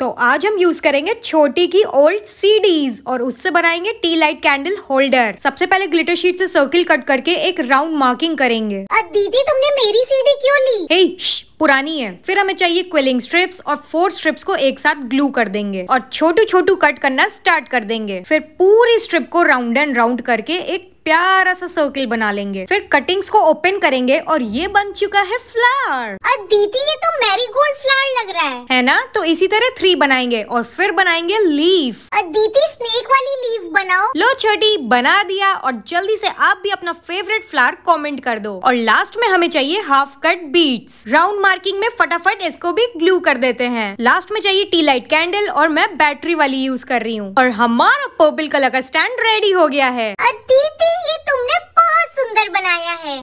तो आज हम यूज करेंगे छोटी की ओल्ड सीडीज और उससे बनाएंगे टी लाइट कैंडल होल्डर सबसे पहले ग्लिटर शीट से सर्किल कट करके एक राउंड मार्किंग करेंगे दीदी तुमने मेरी सीडी क्यों ली hey, पुरानी है फिर हमें चाहिए क्विलिंग स्ट्रिप्स और फोर स्ट्रिप्स को एक साथ ग्लू कर देंगे और छोटू छोटू कट करना स्टार्ट कर देंगे फिर पूरी स्ट्रिप को राउंड एंड राउंड करके एक प्यारा सा सर्किल बना लेंगे फिर कटिंग्स को ओपन करेंगे और ये बन चुका है फ्लावर दीदी रहा है है ना तो इसी तरह थ्री बनाएंगे और फिर बनाएंगे लीफ दीदी स्नेक वाली लीफ बनाओ लो छठी बना दिया और जल्दी से आप भी अपना फेवरेट फ्लावर कमेंट कर दो और लास्ट में हमें चाहिए half cut beads round marking में फटाफट इसको भी ग्लू कर देते हैं लास्ट में चाहिए टी लाइट कैंडल और मैं बैटरी वाली यूज कर रही हूँ और हमारा पर्पल कलर का स्टैंड रेडी हो गया है दीदी ये तुमने बहुत सुंदर बनाया है